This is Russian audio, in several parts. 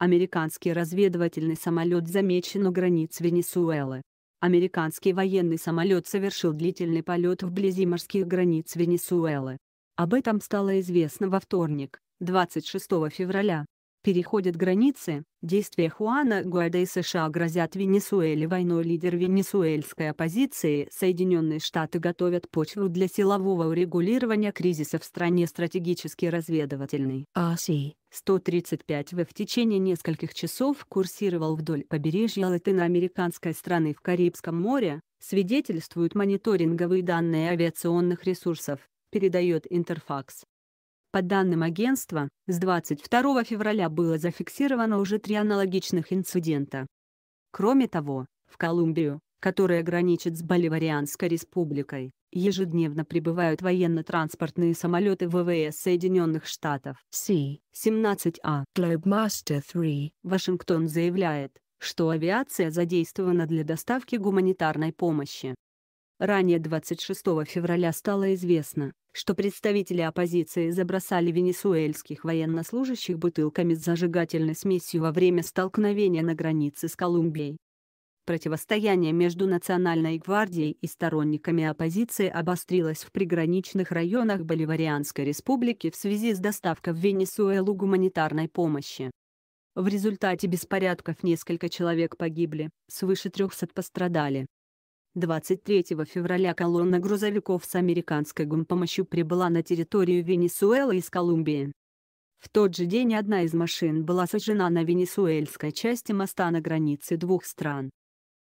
Американский разведывательный самолет замечен у границ Венесуэлы. Американский военный самолет совершил длительный полет вблизи морских границ Венесуэлы. Об этом стало известно во вторник, 26 февраля переходят границы, действия Хуана Гуайда и США грозят Венесуэле войной лидер венесуэльской оппозиции Соединенные Штаты готовят почву для силового урегулирования кризиса в стране стратегически разведывательный АСИ. 135 В в течение нескольких часов курсировал вдоль побережья латиноамериканской страны в Карибском море, свидетельствуют мониторинговые данные авиационных ресурсов, передает Интерфакс. По данным агентства, с 22 февраля было зафиксировано уже три аналогичных инцидента. Кроме того, в Колумбию, которая граничит с Боливарианской республикой, ежедневно прибывают военно-транспортные самолеты ВВС Соединенных Штатов. c 17 a Globemaster 3 Вашингтон заявляет, что авиация задействована для доставки гуманитарной помощи. Ранее 26 февраля стало известно, что представители оппозиции забросали венесуэльских военнослужащих бутылками с зажигательной смесью во время столкновения на границе с Колумбией. Противостояние между Национальной гвардией и сторонниками оппозиции обострилось в приграничных районах Боливарианской республики в связи с доставкой в Венесуэлу гуманитарной помощи. В результате беспорядков несколько человек погибли, свыше 300 пострадали. 23 февраля колонна грузовиков с американской гумпомощью прибыла на территорию Венесуэлы из Колумбии. В тот же день одна из машин была сожжена на венесуэльской части моста на границе двух стран.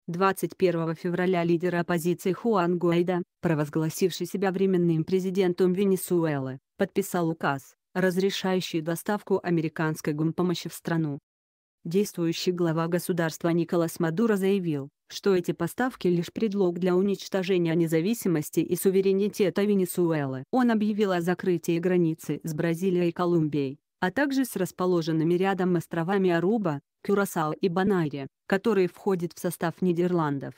21 февраля лидер оппозиции Хуан Гуайда, провозгласивший себя временным президентом Венесуэлы, подписал указ, разрешающий доставку американской гумпомощи в страну. Действующий глава государства Николас Мадуро заявил, что эти поставки лишь предлог для уничтожения независимости и суверенитета Венесуэлы. Он объявил о закрытии границы с Бразилией и Колумбией, а также с расположенными рядом островами Аруба, Кюрасао и Банаре, которые входят в состав Нидерландов.